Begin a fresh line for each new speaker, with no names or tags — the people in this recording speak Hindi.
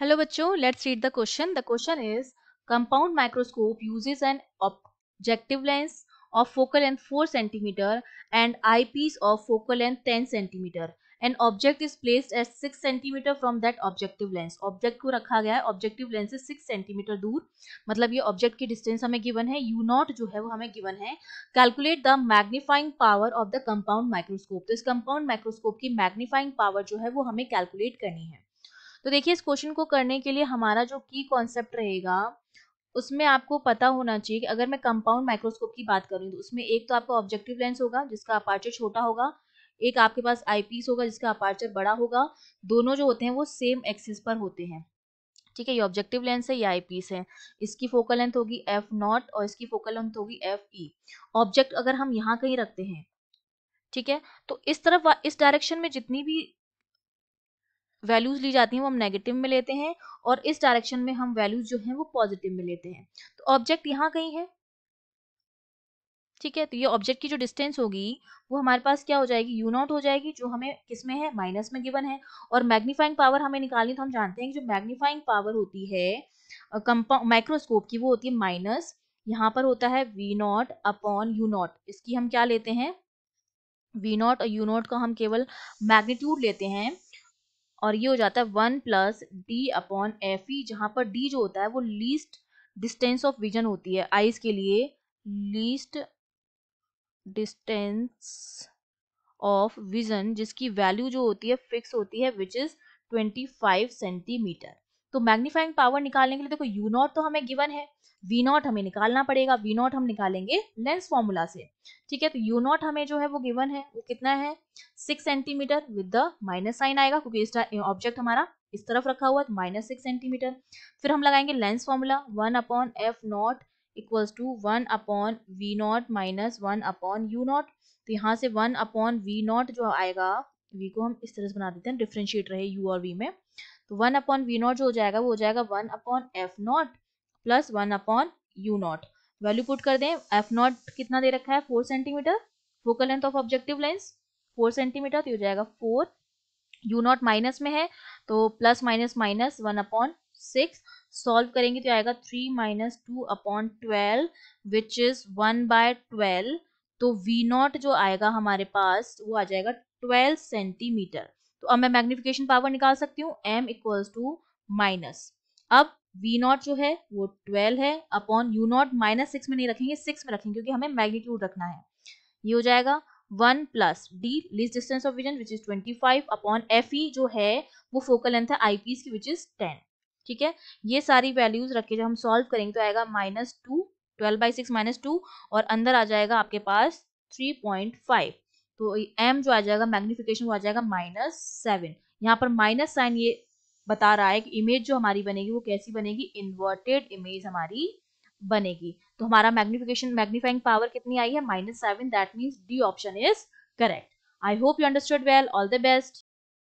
हेलो बच्चों let's read the question the question is compound microscope uses an objective lens of focal length 4 centimetre and eyepiece of focal length 10 centimetre an object is placed at 6 centimetre from that objective lens object को रखा गया है ऑब्जेक्टिव लेंस से 6 सेंटीमीटर दूर मतलब ये ऑब्जेक्ट की डिस्टेंस हमें गिवन है यू नॉट जो है वो हमें गिवन है calculate the magnifying power of the compound microscope तो इस कंपाउंड माइक्रोस्कोप की मैग्नीफाइंग पावर जो है वो हमें कैलकुलेट करनी है तो देखिए इस क्वेश्चन को करने के लिए हमारा जो की कॉन्सेप्ट रहेगा उसमें आपको पता होना चाहिए कि अगर मैं कंपाउंड माइक्रोस्कोप की बात करूँ तो उसमें एक तो आपका ऑब्जेक्टिव लेंस होगा जिसका अपार्चर छोटा होगा एक आपके पास आईपीस होगा जिसका अपार्चर बड़ा होगा दोनों जो होते हैं वो सेम एक्सिस पर होते हैं ठीक है ये ऑब्जेक्टिव लेंस है ये आईपीस है इसकी फोकल लेंथ होगी एफ नॉट और इसकी फोकल लेंथ होगी एफ ई ऑब्जेक्ट अगर हम यहाँ कहीं रखते हैं ठीक है तो इस तरफ इस डायरेक्शन में जितनी भी वैल्यूज ली जाती हैं वो हम नेगेटिव में लेते हैं और इस डायरेक्शन में हम वैल्यूज जो हैं वो पॉजिटिव में लेते हैं तो ऑब्जेक्ट यहाँ कहीं है ठीक है तो ये ऑब्जेक्ट की जो डिस्टेंस होगी वो हमारे पास क्या हो जाएगी यू नॉट हो जाएगी जो हमें किस में है माइनस में गिवन है और मैग्नीफाइंग पावर हमें निकालनी तो हम जानते हैं कि जो मैग्नीफाइंग पावर होती है कंपाउंड माइक्रोस्कोप की वो होती है माइनस यहाँ पर होता है V naught upon U naught इसकी हम क्या लेते हैं वी नॉट और यू नॉट का हम केवल मैग्नीट्यूड लेते हैं और ये हो जाता है one plus D upon F E जहाँ पर डी जो होता है वो लीस्ट डिस्टेंस ऑफ विजन होती है आइज के लिए लीस्ट डिस्टेंस ऑफ विजन जिसकी वैल्यू जो होती है फिक्स होती है which is twenty five centimetre तो मैग्नीफाइंग पावर निकालने के लिए देखो यू नॉट तो हमें गिवन है वी नॉट हमें निकालना पड़ेगा वी नॉट हम निकालेंगे लेंस फॉर्मूला से ठीक है तो यू नॉट हमें जो है वो गिवन है वो कितना है six centimetre with the minus sign आएगा क्योंकि इस ऑब्जेक्ट हमारा इस तरफ रखा हुआ है माइनस सिक्स सेंटीमीटर फिर हम लगाएंगे lens formula one upon F naught equals to one upon V naught minus one upon U naught तो यहाँ से वन अपॉन वी नॉट जो आएगा वी को हम इस तरह से बना देते हैं डिफ्रेंशिएट रहे यू और वी में तो वन अपॉन वी नॉट जो हो जाएगा वो हो जाएगा one upon F naught plus one upon U naught value put कर दें एफ नॉट कितना दे रखा है four centimetre focal length of objective lens four centimetre तो हो जाएगा फोर यू नॉट माइनस में है तो plus minus minus one upon six solve करेंगे तो आएगा three minus two upon twelve which is one by twelve तो वी नॉट जो आएगा हमारे पास वो आ जाएगा ट्वेल्व सेंटीमीटर तो अब मैं मैग्निफिकेशन पावर निकाल सकती हूँ एम इक्वल्स टू माइनस अब वी नॉट जो है वो ट्वेल्व है अपॉन यू नॉट माइनस सिक्स में नहीं रखेंगे सिक्स में रखेंगे क्योंकि हमें मैग्नीट्यूड रखना है ये हो जाएगा one plus D least distance of vision which is twenty five upon F E जो है वो फोकल लेंथ है आई पीस की विच इज टेन ठीक है ये सारी वैल्यूज रख के जब हम सॉल्व करेंगे तो आएगा minus two twelve by six minus two और अंदर आ जाएगा आपके पास थ्री पॉइंट फाइव तो एम जो आ जाएगा मैग्निफिकेशन वो आ जाएगा माइनस सेवन यहाँ पर माइनस साइन ये बता रहा है कि इमेज जो हमारी बनेगी वो कैसी बनेगी इन्वर्टेड इमेज हमारी बनेगी तो हमारा मैग्निफिकेशन मैग्निफाइंग पावर कितनी आई है minus seven that means D option is correct I hope you understood well all the best